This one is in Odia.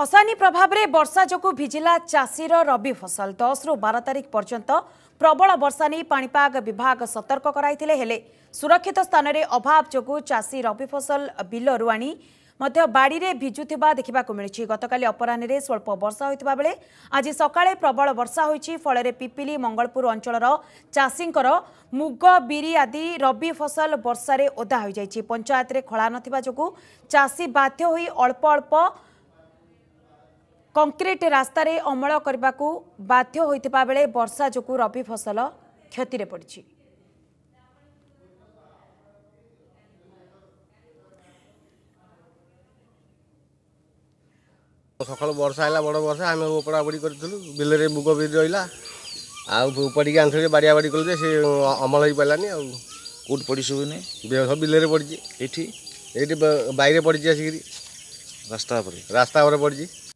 ଅଶାନୀ ପ୍ରଭାବରେ ବର୍ଷା ଯୋଗୁଁ ଭିଜିଲା ଚାଷୀର ରବି ଫସଲ ଦଶରୁ ବାର ତାରିଖ ପର୍ଯ୍ୟନ୍ତ ପ୍ରବଳ ବର୍ଷା ନେଇ ପାଣିପାଗ ବିଭାଗ ସତର୍କ କରାଇଥିଲେ ହେଲେ ସୁରକ୍ଷିତ ସ୍ଥାନରେ ଅଭାବ ଯୋଗୁଁ ଚାଷୀ ରବି ଫସଲ ବିଲରୁ ଆଣି ମଧ୍ୟ ବାଡ଼ିରେ ଭିଜୁଥିବା ଦେଖିବାକୁ ମିଳିଛି ଗତକାଲି ଅପରାହ୍ନରେ ସ୍ୱଳ୍ପ ବର୍ଷା ହୋଇଥିବା ବେଳେ ଆଜି ସକାଳେ ପ୍ରବଳ ବର୍ଷା ହୋଇଛି ଫଳରେ ପିପିଲି ମଙ୍ଗଳପୁର ଅଞ୍ଚଳର ଚାଷୀଙ୍କର ମୁଗ ବିରି ଆଦି ରବି ଫସଲ ବର୍ଷାରେ ଓଦା ହୋଇଯାଇଛି ପଞ୍ଚାୟତରେ ଖଳା ନଥିବା ଯୋଗୁଁ ଚାଷୀ ବାଧ୍ୟ ହୋଇ ଅଳ୍ପ ଅଳ୍ପ କଂକ୍ରିଟ ରାସ୍ତାରେ ଅମଳ କରିବାକୁ ବାଧ୍ୟ ହୋଇଥିବା ବେଳେ ବର୍ଷା ଯୋଗୁଁ ରବି ଫସଲ କ୍ଷତିରେ ପଡ଼ିଛି ସକାଳୁ ବର୍ଷା ହେଲା ବଡ଼ ବର୍ଷା ଆମେ ଉପଡ଼ାବୁଡ଼ି କରିଥିଲୁ ବିଲରେ ମୁଗ ବି ରହିଲା ଆଉ ଉପାଡ଼ିକି ଆଣିଥିଲେ ବାଡ଼ିଆ ବାଡ଼ି କଲୁ ଯେ ସେ ଅମଳ ହେଇପାରିଲାନି ଆଉ କେଉଁଠି ପଡ଼ି ଶୁଭୁନି ସବୁ ବିଲରେ ପଡ଼ିଛି ଏଇଠି ଏଇଠି ବାଇରେ ପଡ଼ିଛି ଆସିକିରି ରାସ୍ତା ଉପରେ ରାସ୍ତା ଉପରେ ପଡ଼ିଛି